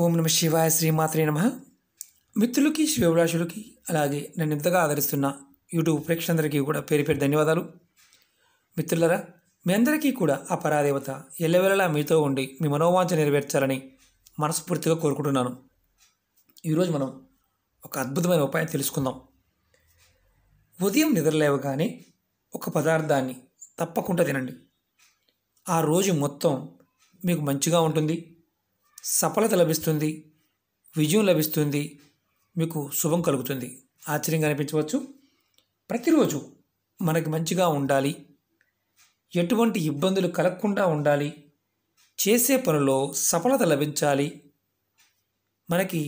ఓం నమ శివాయ శ్రీమాత్రే నమ మిత్రులకి శివభిలాషులకి అలాగే నన్ను ఇంతగా ఆదరిస్తున్న యూట్యూబ్ ప్రేక్షకులందరికీ కూడా పేరు పేరు ధన్యవాదాలు మిత్రులరా మీ అందరికీ కూడా ఆ పరాదేవత ఎల్లవేళలా మీతో ఉండి మీ మనోవాంచ నెరవేర్చాలని మనస్ఫూర్తిగా కోరుకుంటున్నాను ఈరోజు మనం ఒక అద్భుతమైన ఉపాయం తెలుసుకుందాం ఉదయం నిద్రలేవగానే ఒక పదార్థాన్ని తప్పకుండా తినండి ఆ రోజు మొత్తం మీకు మంచిగా ఉంటుంది సఫలత లభిస్తుంది విజయం లభిస్తుంది మీకు శుభం కలుగుతుంది ఆశ్చర్యంగా అనిపించవచ్చు ప్రతిరోజు మనకి మంచిగా ఉండాలి ఎటువంటి ఇబ్బందులు కలగకుండా ఉండాలి చేసే పనిలో సఫలత లభించాలి మనకి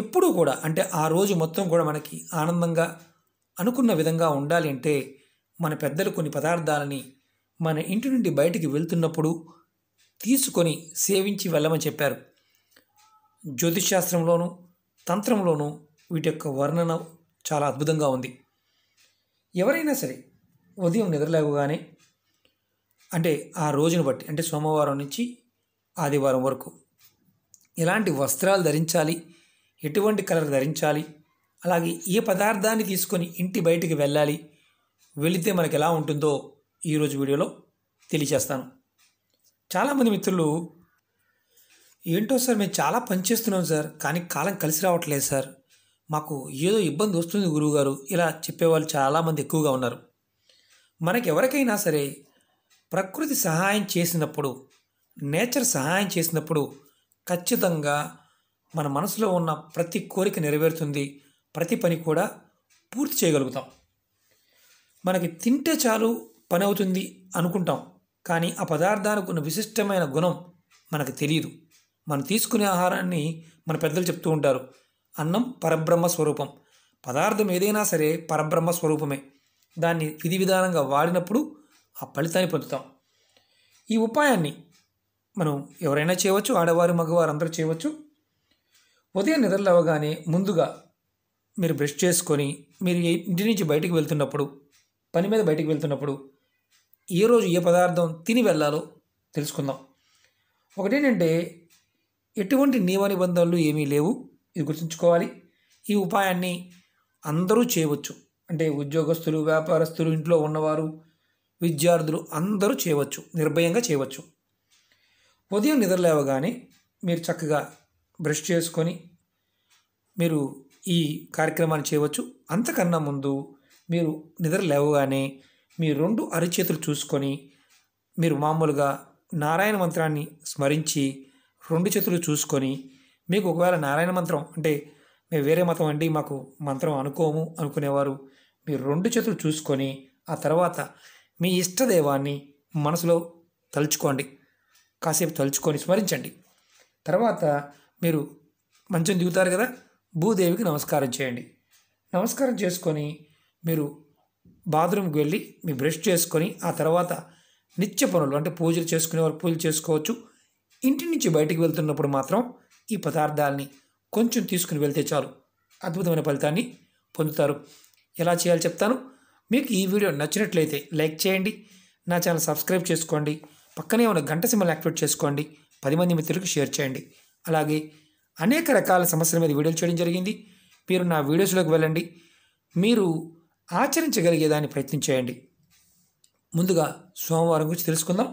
ఎప్పుడూ కూడా అంటే ఆ రోజు మొత్తం కూడా మనకి ఆనందంగా అనుకున్న విధంగా ఉండాలి అంటే మన పెద్దలు కొన్ని పదార్థాలని మన ఇంటి నుండి బయటికి వెళ్తున్నప్పుడు తీసుకొని సేవించి వెళ్ళమని చెప్పారు జ్యోతిషాస్త్రంలోనూ తంత్రంలోనూ వీటి యొక్క వర్ణన చాలా అద్భుతంగా ఉంది ఎవరైనా సరే ఉదయం నిద్రలేకగానే అంటే ఆ రోజును బట్టి అంటే సోమవారం నుంచి ఆదివారం వరకు ఎలాంటి వస్త్రాలు ధరించాలి ఎటువంటి కలర్ ధరించాలి అలాగే ఏ పదార్థాన్ని తీసుకొని ఇంటి బయటికి వెళ్ళాలి వెళితే మనకు ఎలా ఉంటుందో ఈరోజు వీడియోలో తెలియజేస్తాను చాలామంది మిత్రులు ఏంటో సార్ మేము చాలా పని చేస్తున్నాం సార్ కానీ కాలం కలిసి రావట్లేదు సార్ మాకు ఏదో ఇబ్బంది వస్తుంది గురువుగారు ఇలా చెప్పేవాళ్ళు చాలామంది ఎక్కువగా ఉన్నారు మనకి ఎవరికైనా సరే ప్రకృతి సహాయం చేసినప్పుడు నేచర్ సహాయం చేసినప్పుడు ఖచ్చితంగా మన మనసులో ఉన్న ప్రతి కోరిక నెరవేరుతుంది ప్రతి పని కూడా పూర్తి చేయగలుగుతాం మనకి తింటే చాలు పని అవుతుంది అనుకుంటాం కానీ ఆ పదార్థానికి ఉన్న విశిష్టమైన గుణం మనకు తెలియదు మనం తీసుకునే ఆహారాన్ని మన పెద్దలు చెప్తూ ఉంటారు అన్నం పరబ్రహ్మ స్వరూపం పదార్థం ఏదైనా సరే పరబ్రహ్మ స్వరూపమే దాన్ని విధి విధానంగా వాడినప్పుడు ఆ ఫలితాన్ని పొందుతాం ఈ ఉపాయాన్ని మనం ఎవరైనా చేయవచ్చు ఆడవారు మగవారు అందరూ చేయవచ్చు ఉదయం అవ్వగానే ముందుగా మీరు బ్రష్ చేసుకొని మీరు ఇంటి నుంచి బయటికి వెళ్తున్నప్పుడు పని మీద బయటికి వెళ్తున్నప్పుడు ఏ రోజు ఏ పదార్థం తిని వెళ్ళాలో తెలుసుకుందాం ఒకటేంటంటే ఎటువంటి నియమ నిబంధనలు ఏమీ లేవు ఇది గుర్తుంచుకోవాలి ఈ ఉపాయాన్ని అందరూ చేయవచ్చు అంటే ఉద్యోగస్తులు వ్యాపారస్తులు ఇంట్లో ఉన్నవారు విద్యార్థులు అందరూ చేయవచ్చు నిర్భయంగా చేయవచ్చు ఉదయం నిద్రలేవగానే మీరు చక్కగా బ్రష్ చేసుకొని మీరు ఈ కార్యక్రమాన్ని చేయవచ్చు అంతకన్నా ముందు మీరు నిద్ర లేవగానే మీ రెండు అరచేతులు చూసుకొని మీరు మామూలుగా నారాయణ మంత్రాన్ని స్మరించి రెండు చేతులు చూసుకొని మీకు ఒకవేళ నారాయణ మంత్రం అంటే మేము వేరే మతం అండి మాకు మంత్రం అనుకోము అనుకునేవారు మీరు రెండు చేతులు చూసుకొని ఆ తర్వాత మీ ఇష్టదైవాన్ని మనసులో తలుచుకోండి కాసేపు తలుచుకొని స్మరించండి తర్వాత మీరు మంచం దిగుతారు కదా భూదేవికి నమస్కారం చేయండి నమస్కారం చేసుకొని మీరు బాత్రూమ్కి వెళ్ళి మీ బ్రష్ చేసుకొని ఆ తర్వాత నిత్య పనులు అంటే పూజలు చేసుకునేవారు పూజలు చేసుకోవచ్చు ఇంటి నుంచి బయటికి వెళ్తున్నప్పుడు మాత్రం ఈ పదార్థాలని కొంచెం తీసుకుని వెళ్తే చాలు అద్భుతమైన ఫలితాన్ని పొందుతారు ఎలా చేయాలో చెప్తాను మీకు ఈ వీడియో నచ్చినట్లయితే లైక్ చేయండి నా ఛానల్ సబ్స్క్రైబ్ చేసుకోండి పక్కనే ఉన్న గంట సిమ్మలు యాక్టివేట్ చేసుకోండి పది మంది మిత్రులకు షేర్ చేయండి అలాగే అనేక రకాల సమస్యల మీద వీడియోలు చేయడం జరిగింది మీరు నా వీడియోస్లోకి వెళ్ళండి మీరు ఆచరించగలిగేదాన్ని చేయండి ముందుగా సోమవారం గురించి తెలుసుకుందాం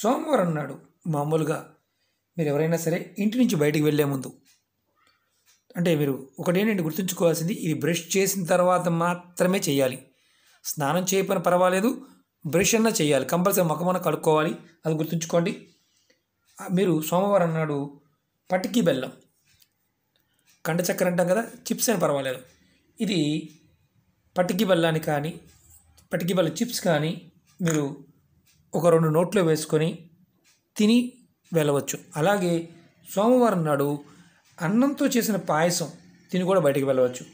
సోమవారం నాడు మామూలుగా మీరు ఎవరైనా సరే ఇంటి నుంచి బయటికి వెళ్ళే ముందు అంటే మీరు ఒకటేనండి గుర్తుంచుకోవాల్సింది ఇది బ్రష్ చేసిన తర్వాత మాత్రమే చేయాలి స్నానం చేయకపోయినా పర్వాలేదు బ్రష్ అన్నా చేయాలి కంపల్సరీ ముఖమన్న కడుక్కోవాలి అది గుర్తుంచుకోండి మీరు సోమవారం నాడు పటికి బెల్లం కండ చక్కెర అంటాం కదా చిప్స్ అని పర్వాలేదు ఇది పటికి బల్లాన్ని కానీ పటికి బల్ల చిప్స్ కానీ మీరు ఒక రెండు నోట్లో వేసుకొని తిని వెళ్ళవచ్చు అలాగే సోమవారం నాడు అన్నంతో చేసిన పాయసం తిని కూడా బయటికి వెళ్ళవచ్చు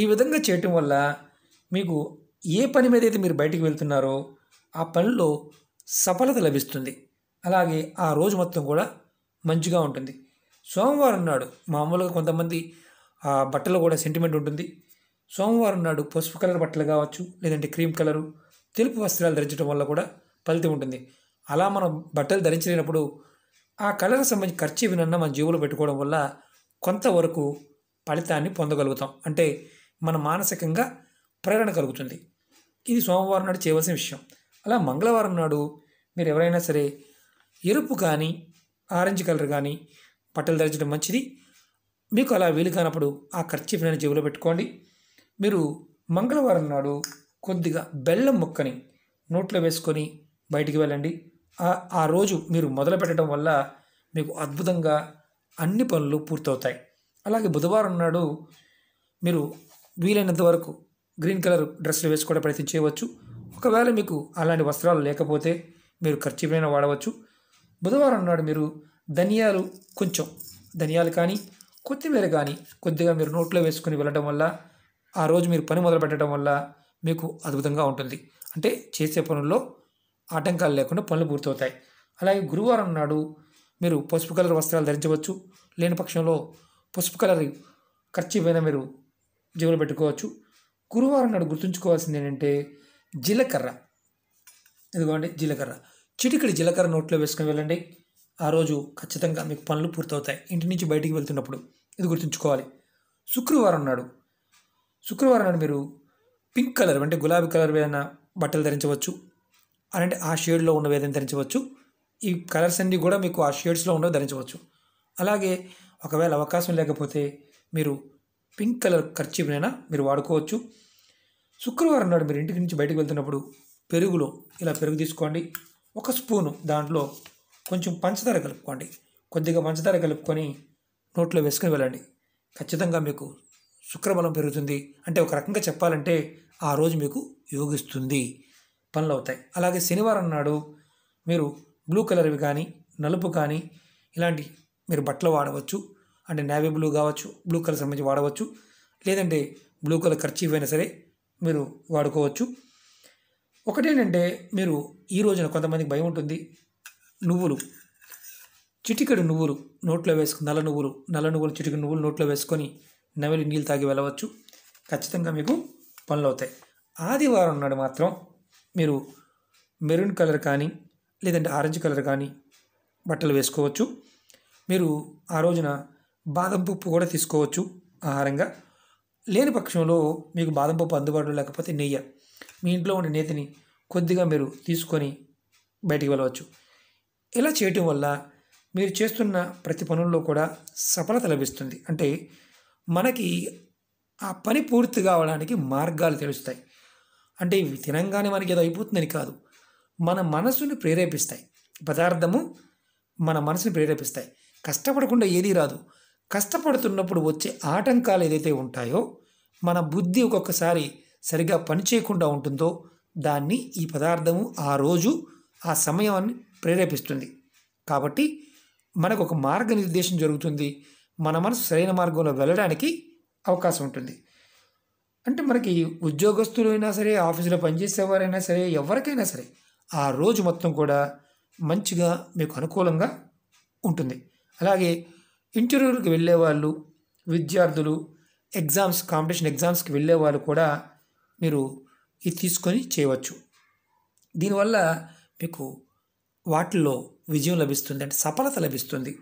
ఈ విధంగా చేయటం వల్ల మీకు ఏ పని మీద అయితే మీరు బయటికి వెళ్తున్నారో ఆ పనిలో సఫలత లభిస్తుంది అలాగే ఆ రోజు మొత్తం కూడా మంచిగా ఉంటుంది సోమవారం నాడు మామూలుగా కొంతమంది బట్టలు కూడా సెంటిమెంట్ ఉంటుంది సోమవారం నాడు పసుపు కలర్ బట్టలు కావచ్చు లేదంటే క్రీమ్ కలరు తెలుపు వస్త్రాలు ధరించడం వల్ల కూడా ఫలితం ఉంటుంది అలా మనం బట్టలు ధరించలేనప్పుడు ఆ కలర్కి సంబంధించి ఖర్చు వినన్న మన జీవులు పెట్టుకోవడం వల్ల కొంతవరకు ఫలితాన్ని పొందగలుగుతాం అంటే మన మానసికంగా ప్రేరణ కలుగుతుంది ఇది సోమవారం నాడు చేయవలసిన విషయం అలా మంగళవారం నాడు మీరు ఎవరైనా సరే ఎరుపు కానీ ఆరెంజ్ కలర్ కానీ బట్టలు ధరించడం మంచిది మీకు అలా వీలు కానప్పుడు ఆ ఖర్చు జీవులు పెట్టుకోండి మీరు మంగళవారం నాడు కొద్దిగా బెల్లం ముక్కని నోట్లో వేసుకొని బయటికి వెళ్ళండి ఆ రోజు మీరు మొదలు పెట్టడం వల్ల మీకు అద్భుతంగా అన్ని పనులు పూర్తవుతాయి అలాగే బుధవారం నాడు మీరు వీలైనంత వరకు గ్రీన్ కలర్ డ్రెస్సులు వేసుకోవడం ప్రయత్నం చేయవచ్చు ఒకవేళ మీకు అలాంటి వస్త్రాలు లేకపోతే మీరు ఖర్చుపైన వాడవచ్చు బుధవారం నాడు మీరు ధనియాలు కొంచెం ధనియాలు కానీ కొత్తిమీర కానీ కొద్దిగా మీరు నోట్లో వేసుకుని వెళ్ళడం వల్ల ఆ రోజు మీరు పని మొదలు పెట్టడం వల్ల మీకు అద్భుతంగా ఉంటుంది అంటే చేసే పనుల్లో ఆటంకాలు లేకుండా పనులు పూర్తవుతాయి అలాగే గురువారం నాడు మీరు పసుపు కలర్ వస్త్రాలు ధరించవచ్చు లేని పక్షంలో పసుపు కలర్ ఖర్చుపైన మీరు జీవులు పెట్టుకోవచ్చు గురువారం నాడు గుర్తుంచుకోవాల్సింది ఏంటంటే జీలకర్ర ఇదిగోండి జీలకర్ర చిటికడి జీలకర్ర నోట్లో వేసుకుని వెళ్ళండి ఆ రోజు ఖచ్చితంగా మీకు పనులు పూర్తవుతాయి ఇంటి నుంచి బయటికి వెళ్తున్నప్పుడు ఇది గుర్తుంచుకోవాలి శుక్రవారం నాడు శుక్రవారం నాడు మీరు పింక్ కలర్ అంటే గులాబీ కలర్ ఏదైనా బట్టలు ధరించవచ్చు అలాంటి ఆ షేడ్లో ఉన్నవి ఏదైనా ధరించవచ్చు ఈ కలర్స్ అన్నీ కూడా మీకు ఆ షేడ్స్లో ఉన్నవి ధరించవచ్చు అలాగే ఒకవేళ అవకాశం లేకపోతే మీరు పింక్ కలర్ ఖర్చునైనా మీరు వాడుకోవచ్చు శుక్రవారం నాడు మీరు ఇంటికి నుంచి బయటకు వెళ్తున్నప్పుడు పెరుగులో ఇలా పెరుగు తీసుకోండి ఒక స్పూను దాంట్లో కొంచెం పంచదార కలుపుకోండి కొద్దిగా పంచదార కలుపుకొని నోట్లో వేసుకొని వెళ్ళండి ఖచ్చితంగా మీకు శుక్రబలం పెరుగుతుంది అంటే ఒక రకంగా చెప్పాలంటే ఆ రోజు మీకు యోగిస్తుంది పనులు అవుతాయి అలాగే శనివారం నాడు మీరు బ్లూ కలర్వి కానీ నలుపు కానీ ఇలాంటి మీరు బట్టలు వాడవచ్చు అంటే నేవీ బ్లూ కావచ్చు బ్లూ కలర్ సంబంధించి వాడవచ్చు లేదంటే బ్లూ కలర్ ఖర్చు ఇవైనా సరే మీరు వాడుకోవచ్చు ఒకటేంటంటే మీరు ఈ రోజున కొంతమందికి భయం ఉంటుంది నువ్వులు చిటికెడు నువ్వులు నోట్లో వేసుకుని నల్ల నువ్వులు నల్ల నువ్వులు చిటికెడు నువ్వులు నోట్లో వేసుకొని నమిలి నీళ్ళు తాగి వెళ్ళవచ్చు ఖచ్చితంగా మీకు పనులు అవుతాయి ఆదివారం నాడు మాత్రం మీరు మెరూన్ కలర్ కానీ లేదంటే ఆరెంజ్ కలర్ కానీ బట్టలు వేసుకోవచ్చు మీరు ఆ రోజున బాదం పప్పు కూడా తీసుకోవచ్చు ఆహారంగా లేని పక్షంలో మీకు బాదం పప్పు అందుబాటులో లేకపోతే నెయ్యి మీ ఇంట్లో ఉండే నేతిని కొద్దిగా మీరు తీసుకొని బయటికి వెళ్ళవచ్చు ఇలా చేయటం వల్ల మీరు చేస్తున్న ప్రతి పనుల్లో కూడా సఫలత లభిస్తుంది అంటే మనకి ఆ పని పూర్తి కావడానికి మార్గాలు తెలుస్తాయి అంటే ఇవి తినంగానే మనకి ఏదో అయిపోతుందని కాదు మన మనసుని ప్రేరేపిస్తాయి పదార్థము మన మనసుని ప్రేరేపిస్తాయి కష్టపడకుండా ఏదీ రాదు కష్టపడుతున్నప్పుడు వచ్చే ఆటంకాలు ఏదైతే ఉంటాయో మన బుద్ధి ఒక్కొక్కసారి సరిగా పనిచేయకుండా ఉంటుందో దాన్ని ఈ పదార్థము ఆ రోజు ఆ సమయాన్ని ప్రేరేపిస్తుంది కాబట్టి మనకు ఒక మార్గనిర్దేశం జరుగుతుంది మన మనసు సరైన మార్గంలో వెళ్ళడానికి అవకాశం ఉంటుంది అంటే మనకి ఉద్యోగస్తులు అయినా సరే ఆఫీసులో పనిచేసేవారైనా సరే ఎవరికైనా సరే ఆ రోజు మొత్తం కూడా మంచిగా మీకు అనుకూలంగా ఉంటుంది అలాగే ఇంటర్వ్యూలకు వెళ్ళే వాళ్ళు విద్యార్థులు ఎగ్జామ్స్ కాంపిటీషన్ ఎగ్జామ్స్కి వెళ్ళే వాళ్ళు కూడా మీరు ఇది తీసుకొని చేయవచ్చు దీనివల్ల మీకు వాటిల్లో విజయం లభిస్తుంది అంటే సఫలత లభిస్తుంది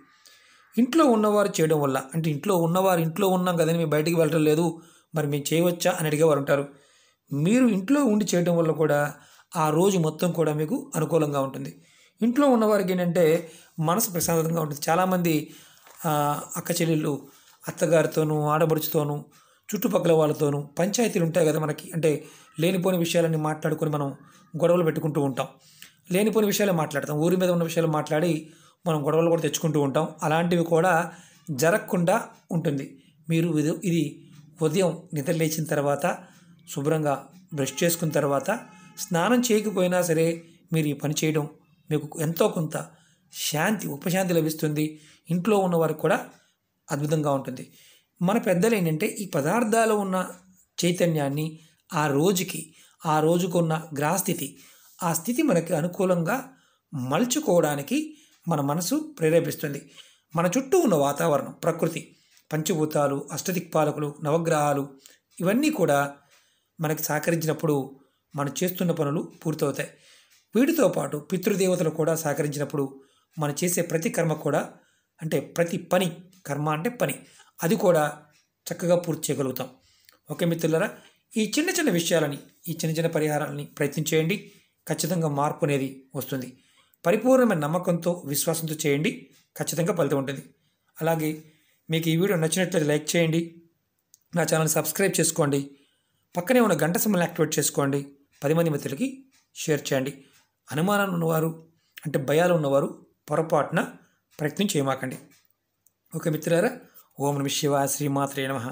ఇంట్లో ఉన్నవారు చేయడం వల్ల అంటే ఇంట్లో ఉన్నవారు ఇంట్లో ఉన్నాం కదని మేము బయటికి వెళ్ళటం లేదు మరి మేము చేయవచ్చా అని అడిగేవారు ఉంటారు మీరు ఇంట్లో ఉండి చేయడం వల్ల కూడా ఆ రోజు మొత్తం కూడా మీకు అనుకూలంగా ఉంటుంది ఇంట్లో ఉన్నవారికి ఏంటంటే మనసు ప్రశాంతంగా ఉంటుంది చాలామంది అక్క చెల్లెళ్ళు అత్తగారితోనూ ఆడబడుచుతోనూ చుట్టుపక్కల వాళ్ళతోనూ పంచాయతీలు ఉంటాయి కదా మనకి అంటే లేనిపోని విషయాలన్నీ మాట్లాడుకొని మనం గొడవలు పెట్టుకుంటూ ఉంటాం లేనిపోని విషయాలు మాట్లాడతాం ఊరి మీద ఉన్న విషయాలు మాట్లాడి మనం గొడవలు కూడా తెచ్చుకుంటూ ఉంటాం అలాంటివి కూడా జరగకుండా ఉంటుంది మీరు ఇది ఉదయం నిద్ర లేచిన తర్వాత శుభ్రంగా బ్రష్ చేసుకున్న తర్వాత స్నానం చేయకపోయినా సరే మీరు ఈ పని చేయడం మీకు ఎంతో కొంత శాంతి ఉపశాంతి లభిస్తుంది ఇంట్లో ఉన్న వారికి కూడా అద్భుతంగా ఉంటుంది మన పెద్దలు ఏంటంటే ఈ పదార్థాలు ఉన్న చైతన్యాన్ని ఆ రోజుకి ఆ రోజుకున్న గ్రాస్థితి ఆ స్థితి మనకి అనుకూలంగా మలుచుకోవడానికి మన మనసు ప్రేరేపిస్తుంది మన చుట్టూ ఉన్న వాతావరణం ప్రకృతి పంచభూతాలు అష్టదిక్పాలకులు నవగ్రహాలు ఇవన్నీ కూడా మనకి సహకరించినప్పుడు మనం చేస్తున్న పనులు పూర్తవుతాయి వీటితో పాటు పితృదేవతలు కూడా సహకరించినప్పుడు మనం చేసే ప్రతి కర్మ కూడా అంటే ప్రతి పని కర్మ అంటే పని అది కూడా చక్కగా పూర్తి చేయగలుగుతాం ఓకే మిత్రులరా ఈ చిన్న చిన్న విషయాలని ఈ చిన్న చిన్న పరిహారాలని ప్రయత్నించేయండి ఖచ్చితంగా మార్పు అనేది వస్తుంది పరిపూర్ణమైన నమ్మకంతో విశ్వాసంతో చేయండి ఖచ్చితంగా ఫలితం ఉంటుంది అలాగే మీకు ఈ వీడియో నచ్చినట్లయితే లైక్ చేయండి నా ఛానల్ని సబ్స్క్రైబ్ చేసుకోండి పక్కనే ఉన్న గంట సమయం యాక్టివేట్ చేసుకోండి పది మంది మిత్రులకి షేర్ చేయండి అనుమానాలు ఉన్నవారు అంటే భయాలు ఉన్నవారు పొరపాటున ప్రయత్నం చేయమాకండి ఓకే మిత్రులారా ఓం నమ శివ శ్రీమాత్రే నమ